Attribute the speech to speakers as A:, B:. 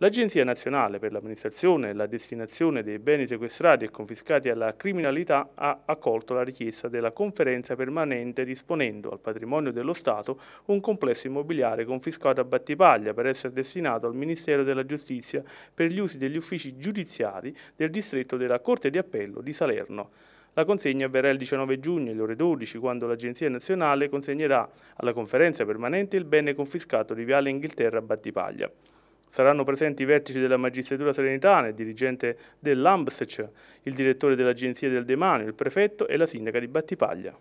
A: L'Agenzia nazionale per l'amministrazione e la destinazione dei beni sequestrati e confiscati alla criminalità ha accolto la richiesta della conferenza permanente disponendo al patrimonio dello Stato un complesso immobiliare confiscato a Battipaglia per essere destinato al Ministero della Giustizia per gli usi degli uffici giudiziari del distretto della Corte di Appello di Salerno. La consegna avverrà il 19 giugno alle ore 12 quando l'Agenzia Nazionale consegnerà alla conferenza permanente il bene confiscato di Viale Inghilterra a Battipaglia. Saranno presenti i vertici della magistratura serenitana, il dirigente dell'AMBSC, il direttore dell'Agenzia del Demanio, il prefetto e la sindaca di Battipaglia.